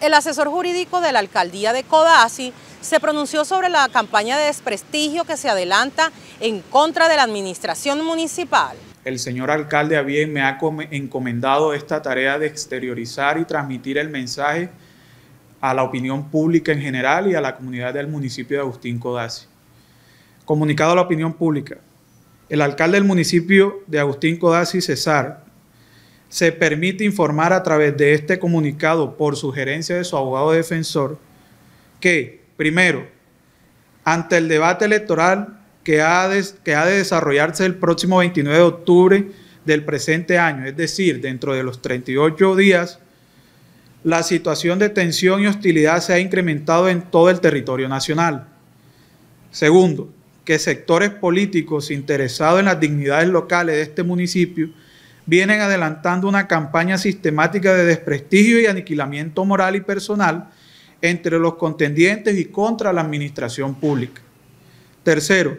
El asesor jurídico de la alcaldía de Codazzi se pronunció sobre la campaña de desprestigio que se adelanta en contra de la administración municipal. El señor alcalde me ha encomendado esta tarea de exteriorizar y transmitir el mensaje a la opinión pública en general y a la comunidad del municipio de Agustín Codazzi. Comunicado a la opinión pública. El alcalde del municipio de Agustín Codazzi, César, se permite informar a través de este comunicado por sugerencia de su abogado defensor que, primero, ante el debate electoral que ha, de, desarrollarse el próximo 29 de octubre del presente año, es decir, dentro de los 38 días, la situación de tensión y hostilidad se ha incrementado en todo el territorio nacional. Segundo, que sectores políticos interesados en las dignidades locales de este municipio vienen adelantando una campaña sistemática de desprestigio y aniquilamiento moral y personal entre los contendientes y contra la administración pública. Tercero,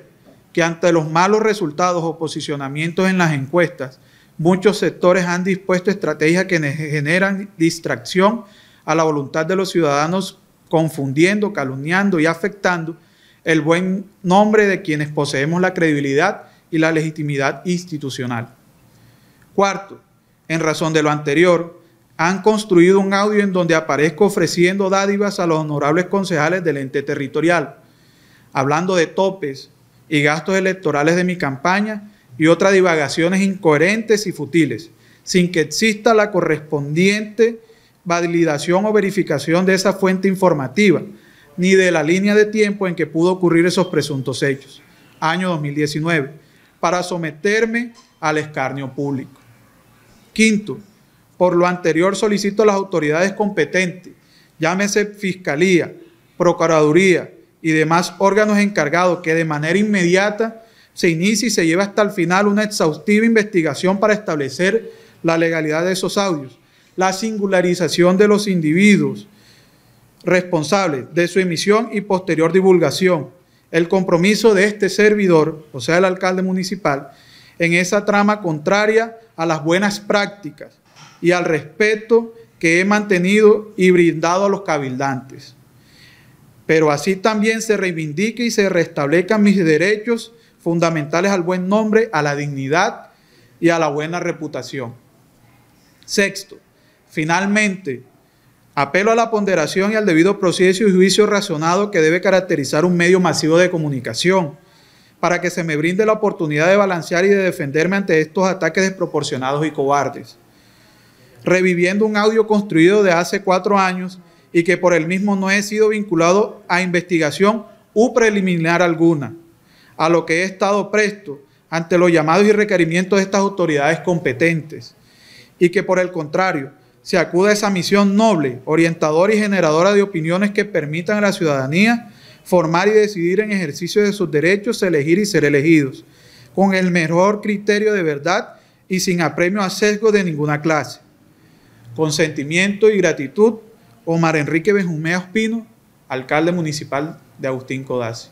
que ante los malos resultados o posicionamientos en las encuestas, muchos sectores han dispuesto estrategias que generan distracción a la voluntad de los ciudadanos, confundiendo, calumniando y afectando el buen nombre de quienes poseemos la credibilidad y la legitimidad institucional. Cuarto, en razón de lo anterior, han construido un audio en donde aparezco ofreciendo dádivas a los honorables concejales del ente territorial, hablando de topes y gastos electorales de mi campaña y otras divagaciones incoherentes y futiles, sin que exista la correspondiente validación o verificación de esa fuente informativa, ni de la línea de tiempo en que pudo ocurrir esos presuntos hechos, año 2019, para someterme al escarnio público. Quinto, por lo anterior solicito a las autoridades competentes, llámese Fiscalía, Procuraduría y demás órganos encargados que de manera inmediata se inicie y se lleve hasta el final una exhaustiva investigación para establecer la legalidad de esos audios, la singularización de los individuos responsables de su emisión y posterior divulgación, el compromiso de este servidor, o sea, el alcalde municipal, en esa trama contraria a las buenas prácticas y al respeto que he mantenido y brindado a los cabildantes. Pero así también se reivindique y se restablezcan mis derechos fundamentales al buen nombre, a la dignidad y a la buena reputación. Sexto, finalmente, apelo a la ponderación y al debido proceso y juicio razonado que debe caracterizar un medio masivo de comunicación para que se me brinde la oportunidad de balancear y de defenderme ante estos ataques desproporcionados y cobardes. Reviviendo un audio construido de hace cuatro años y que por el mismo no he sido vinculado a investigación u preliminar alguna, a lo que he estado presto ante los llamados y requerimientos de estas autoridades competentes, y que por el contrario se acude a esa misión noble, orientadora y generadora de opiniones que permitan a la ciudadanía formar y decidir en ejercicio de sus derechos, elegir y ser elegidos, con el mejor criterio de verdad y sin apremio a sesgo de ninguna clase. Con sentimiento y gratitud, Omar Enrique Benjumea Ospino, alcalde municipal de Agustín Codazzi.